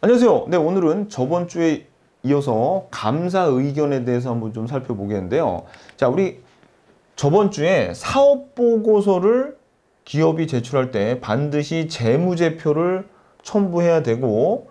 안녕하세요. 네, 오늘은 저번 주에 이어서 감사 의견에 대해서 한번 좀 살펴보겠는데요. 자, 우리 저번 주에 사업 보고서를 기업이 제출할 때 반드시 재무제표를 첨부해야 되고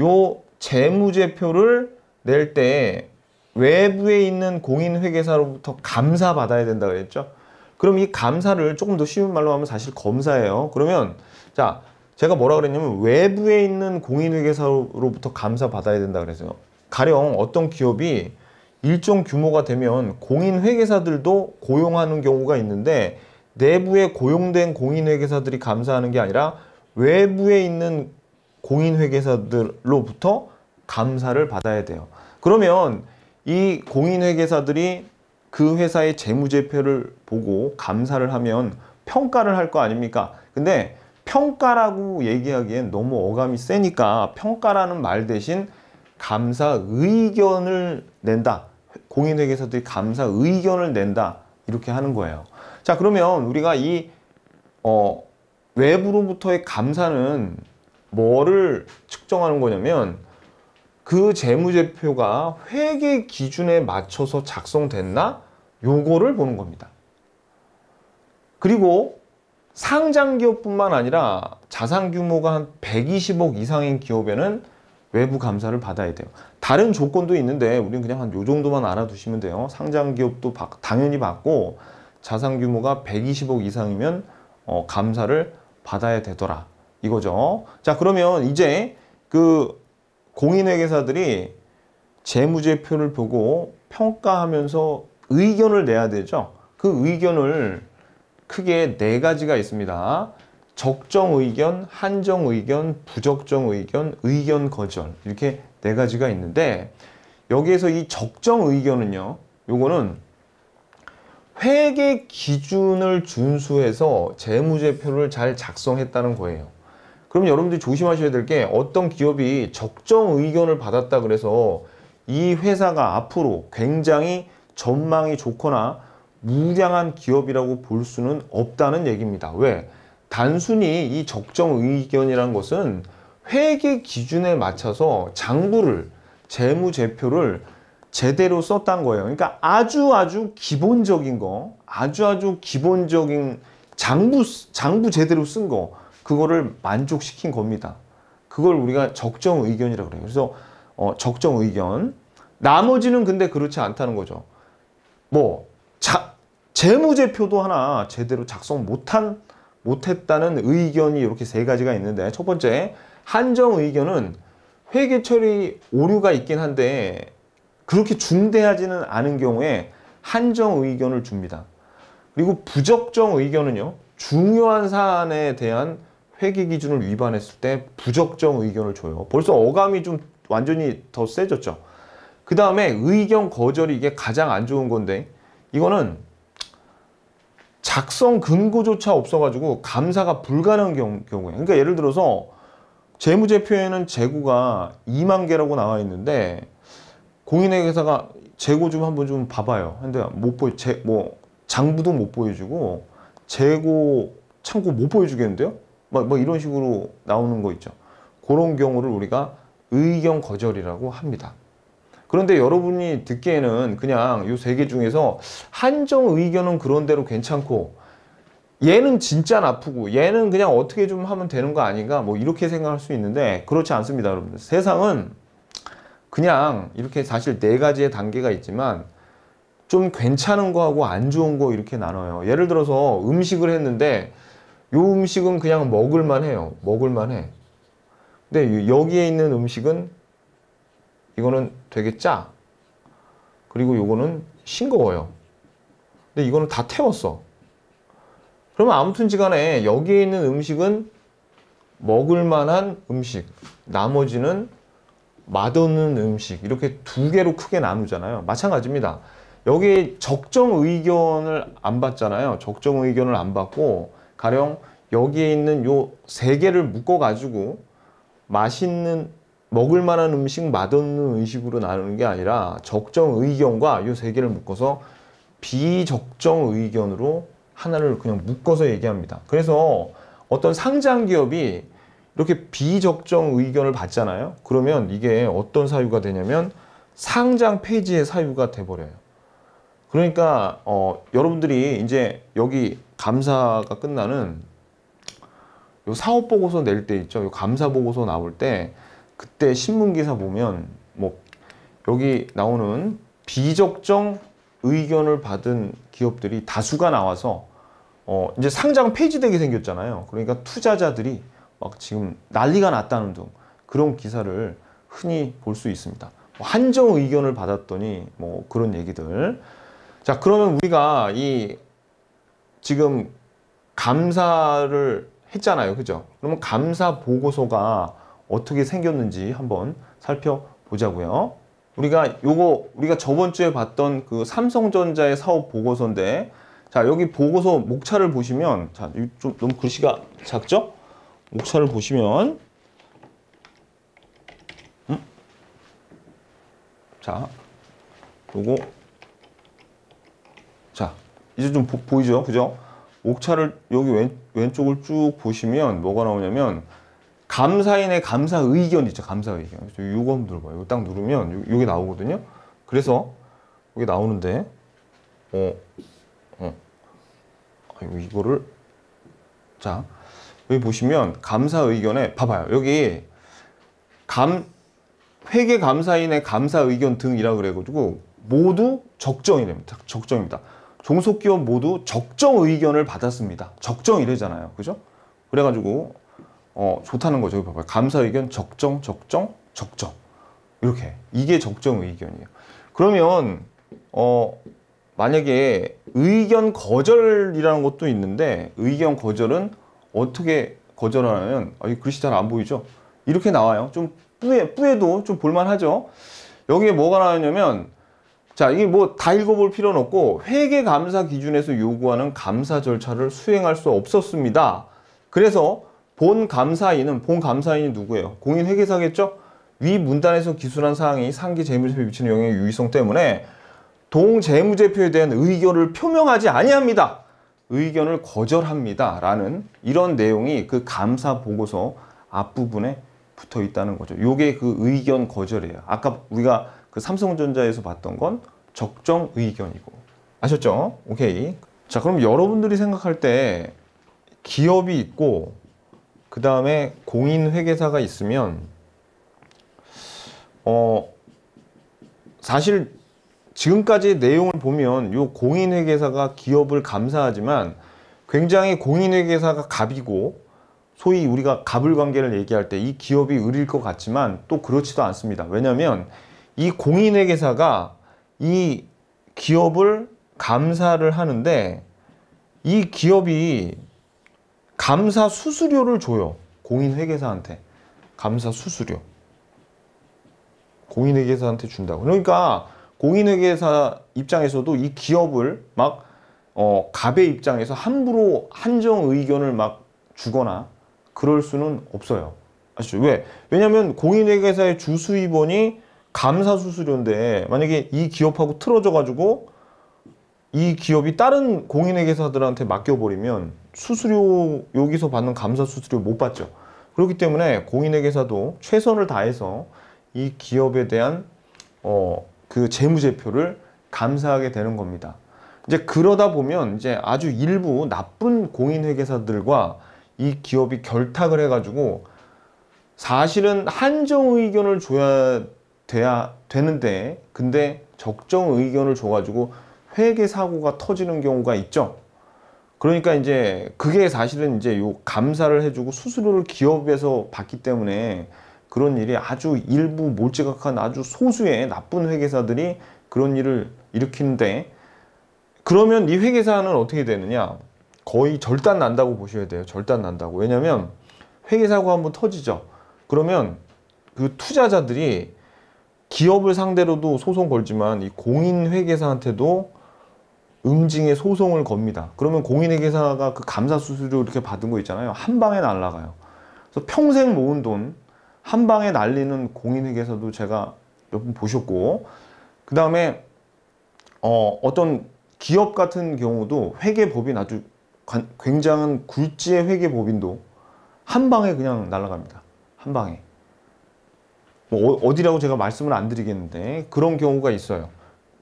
요 재무제표를 낼 때 외부에 있는 공인회계사로부터 감사받아야 된다 고했죠 그럼 이 감사를 조금 더 쉬운 말로 하면 사실 검사예요. 그러면 자 제가 뭐라 그랬냐면 외부에 있는 공인회계사로부터 감사받아야 된다 그랬어요. 가령 어떤 기업이 일정 규모가 되면 공인회계사들도 고용하는 경우가 있는데 내부에 고용된 공인회계사들이 감사하는 게 아니라 외부에 있는 공인회계사들로부터 감사를 받아야 돼요. 그러면 이 공인회계사들이 그 회사의 재무제표를 보고 감사를 하면 평가를 할 거 아닙니까? 근데 평가라고 얘기하기엔 너무 어감이 세니까 평가라는 말 대신 감사 의견을 낸다. 공인회계사들이 감사 의견을 낸다. 이렇게 하는 거예요. 자 그러면 우리가 이 어, 외부로부터의 감사는 뭐를 측정하는 거냐면 그 재무제표가 회계 기준에 맞춰서 작성됐나? 요거를 보는 겁니다. 그리고 상장 기업뿐만 아니라 자산 규모가 한 120억 이상인 기업에는 외부 감사를 받아야 돼요. 다른 조건도 있는데 우리는 그냥 한 요 정도만 알아두시면 돼요. 상장 기업도 받, 당연히 받고 자산 규모가 120억 이상이면 어, 감사를 받아야 되더라 이거죠. 자 그러면 이제 그 공인회계사들이 재무제표를 보고 평가하면서 의견을 내야 되죠. 그 의견을 크게 네 가지가 있습니다. 적정 의견, 한정 의견, 부적정 의견, 의견 거절 이렇게 네 가지가 있는데 여기에서 이 적정 의견은요. 요거는 회계 기준을 준수해서 재무제표를 잘 작성했다는 거예요. 그럼 여러분들이 조심하셔야 될 게 어떤 기업이 적정 의견을 받았다 그래서 이 회사가 앞으로 굉장히 전망이 좋거나 무량한 기업이라고 볼 수는 없다는 얘기입니다. 왜? 단순히 이 적정 의견이란 것은 회계 기준에 맞춰서 장부를 재무제표를 제대로 썼단 거예요. 그러니까 아주 아주 기본적인 거, 아주 아주 기본적인 장부 장부 제대로 쓴 거, 그거를 만족시킨 겁니다. 그걸 우리가 적정 의견이라고 그래요. 그래서 어, 적정 의견. 나머지는 근데 그렇지 않다는 거죠. 뭐 재무제표도 하나 제대로 작성 못한 못했다는 의견이 이렇게 세 가지가 있는데 첫 번째 한정 의견은 회계 처리 오류가 있긴 한데 그렇게 중대하지는 않은 경우에 한정 의견을 줍니다. 그리고 부적정 의견은요. 중요한 사안에 대한 회계 기준을 위반했을 때 부적정 의견을 줘요. 벌써 어감이 좀 완전히 더 세졌죠. 그 다음에 의견 거절이 이게 가장 안 좋은 건데 이거는 작성 근거조차 없어가지고 감사가 불가능한 경우, 경우에 그러니까 예를 들어서 재무제표에는 재고가 2만 개라고 나와 있는데 공인회계사가 재고 좀 한번 좀 봐봐요. 근데 못 보여, 재, 뭐 장부도 못 보여주고 재고 창고 못 보여주겠는데요? 막, 막 이런 식으로 나오는 거 있죠. 그런 경우를 우리가 의견 거절이라고 합니다. 그런데 여러분이 듣기에는 그냥 이 세 개 중에서 한정 의견은 그런대로 괜찮고 얘는 진짜 나쁘고 얘는 그냥 어떻게 좀 하면 되는 거 아닌가 뭐 이렇게 생각할 수 있는데 그렇지 않습니다 여러분 세상은 그냥 이렇게 사실 네 가지의 단계가 있지만 좀 괜찮은 거하고 안 좋은 거 이렇게 나눠요 예를 들어서 음식을 했는데 요 음식은 그냥 먹을만 해요 먹을만 해 근데 여기에 있는 음식은 이거는 되게 짜. 그리고 이거는 싱거워요. 근데 이거는 다 태웠어. 그러면 아무튼지 간에 여기에 있는 음식은 먹을만한 음식, 나머지는 맛없는 음식 이렇게 두 개로 크게 나누잖아요. 마찬가지입니다. 여기에 적정 의견을 안 받잖아요. 적정 의견을 안 받고 가령 여기에 있는 요 세 개를 묶어 가지고 맛있는 먹을 만한 음식, 맛없는 음식으로 나누는 게 아니라 적정 의견과 이 세 개를 묶어서 비적정 의견으로 하나를 그냥 묶어서 얘기합니다. 그래서 어떤 상장 기업이 이렇게 비적정 의견을 받잖아요. 그러면 이게 어떤 사유가 되냐면 상장 폐지의 사유가 돼버려요. 그러니까 어, 여러분들이 이제 여기 감사가 끝나는 요 사업 보고서 낼 때 있죠. 요 감사 보고서 나올 때 그때 신문 기사 보면 뭐 여기 나오는 비적정 의견을 받은 기업들이 다수가 나와서 어 이제 상장 폐지되게 생겼잖아요. 그러니까 투자자들이 막 지금 난리가 났다는 등 그런 기사를 흔히 볼 수 있습니다. 뭐 한정 의견을 받았더니 뭐 그런 얘기들. 자 그러면 우리가 이 지금 감사를 했잖아요. 그죠? 그러면 감사 보고서가 어떻게 생겼는지 한번 살펴보자고요. 우리가 요거 우리가 저번 주에 봤던 그 삼성전자의 사업 보고서인데 자 여기 보고서 목차를 보시면 자좀 너무 글씨가 작죠? 목차를 보시면 음? 자 요거 자 이제 좀 보, 이죠 그죠? 목차를 여기 왼, 왼쪽을 쭉 보시면 뭐가 나오냐면 감사인의 감사 의견 있죠. 감사 의견. 그거 한번 눌러봐요. 이거 딱 누르면 요, 게 나오거든요. 그래서 이게 나오는데 어, 어. 아이고, 이거를 자 여기 보시면 감사 의견에 봐봐요. 여기 감 회계 감사인의 감사 의견 등이라 그래가지고 모두 적정이 됩니다. 적정입니다. 종속기업 모두 적정 의견을 받았습니다. 적정이래잖아요. 그죠? 그래가지고 어, 좋다는 거죠. 봐봐요. 감사 의견 적정, 적정, 적정. 이렇게. 이게 적정 의견이에요. 그러면, 어, 만약에 의견 거절이라는 것도 있는데, 의견 거절은 어떻게 거절하냐면, 아, 이 글씨 잘 안 보이죠? 이렇게 나와요. 좀 뿌에, 뿌에도 좀 볼만하죠? 여기에 뭐가 나왔냐면, 자, 이게 뭐 다 읽어볼 필요는 없고, 회계 감사 기준에서 요구하는 감사 절차를 수행할 수 없었습니다. 그래서 본 감사인은 본 감사인이 누구예요? 공인 회계사겠죠? 위 문단에서 기술한 사항이 상기 재무제표에 미치는 영향의 유의성 때문에 동재무제표에 대한 의견을 표명하지 아니합니다. 의견을 거절합니다. 라는 이런 내용이 그 감사 보고서 앞부분에 붙어 있다는 거죠. 요게 그 의견 거절이에요. 아까 우리가 그 삼성전자에서 봤던 건 적정 의견이고. 아셨죠? 오케이. 자, 그럼 여러분들이 생각할 때 기업이 있고 그 다음에 공인 회계사가 있으면 어 사실 지금까지 내용을 보면 요 공인 회계사가 기업을 감사하지만 굉장히 공인 회계사가 갑이고 소위 우리가 갑을 관계를 얘기할 때 이 기업이 을일 것 같지만 또 그렇지도 않습니다. 왜냐하면 이 공인 회계사가 이 기업을 감사를 하는데 이 기업이 감사 수수료를 줘요. 공인회계사한테. 감사 수수료. 공인회계사한테 준다고. 그러니까 공인회계사 입장에서도 이 기업을 막 어, 갑의 입장에서 함부로 한정 의견을 막 주거나 그럴 수는 없어요. 아시죠? 왜? 왜냐면 공인회계사의 주수입원이 감사 수수료인데 만약에 이 기업하고 틀어져 가지고 이 기업이 다른 공인회계사들한테 맡겨버리면 수수료 여기서 받는 감사 수수료 못 받죠. 그렇기 때문에 공인회계사도 최선을 다해서 이 기업에 대한 어, 그 재무제표를 감사하게 되는 겁니다. 이제 그러다 보면 이제 아주 일부 나쁜 공인회계사들과 이 기업이 결탁을 해가지고 사실은 한정 의견을 줘야 돼야 되는데 근데 적정 의견을 줘가지고 회계 사고가 터지는 경우가 있죠. 그러니까 이제 그게 사실은 이제 요 감사를 해주고 수수료를 기업에서 받기 때문에 그런 일이 아주 일부 몰지각한 아주 소수의 나쁜 회계사들이 그런 일을 일으키는데 그러면 이 회계사는 어떻게 되느냐 거의 절단 난다고 보셔야 돼요 절단 난다고 왜냐면 회계사고 한 번 터지죠 그러면 그 투자자들이 기업을 상대로도 소송 걸지만 이 공인 회계사한테도 응징의 소송을 겁니다. 그러면 공인회계사가 그 감사 수수료 이렇게 받은 거 있잖아요. 한 방에 날라가요. 그래서 평생 모은 돈 한 방에 날리는 공인회계사도 제가 몇 분 보셨고 그 다음에 어, 어떤 기업 같은 경우도 회계법인 아주 관, 굉장한 굴지의 회계법인도 한 방에 그냥 날라갑니다. 한 방에. 뭐 어, 어디라고 제가 말씀을 안 드리겠는데 그런 경우가 있어요.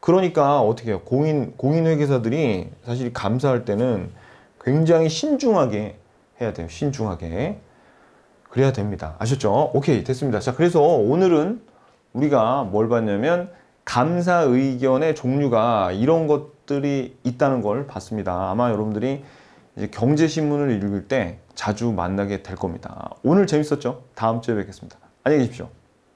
그러니까 어떻게 해요? 공인, 공인회계사들이 사실 감사할 때는 굉장히 신중하게 해야 돼요. 신중하게. 그래야 됩니다. 아셨죠? 오케이, 됐습니다. 자, 그래서 오늘은 우리가 뭘 봤냐면 감사 의견의 종류가 이런 것들이 있다는 걸 봤습니다. 아마 여러분들이 경제신문을 읽을 때 자주 만나게 될 겁니다. 오늘 재밌었죠? 다음 주에 뵙겠습니다. 안녕히 계십시오.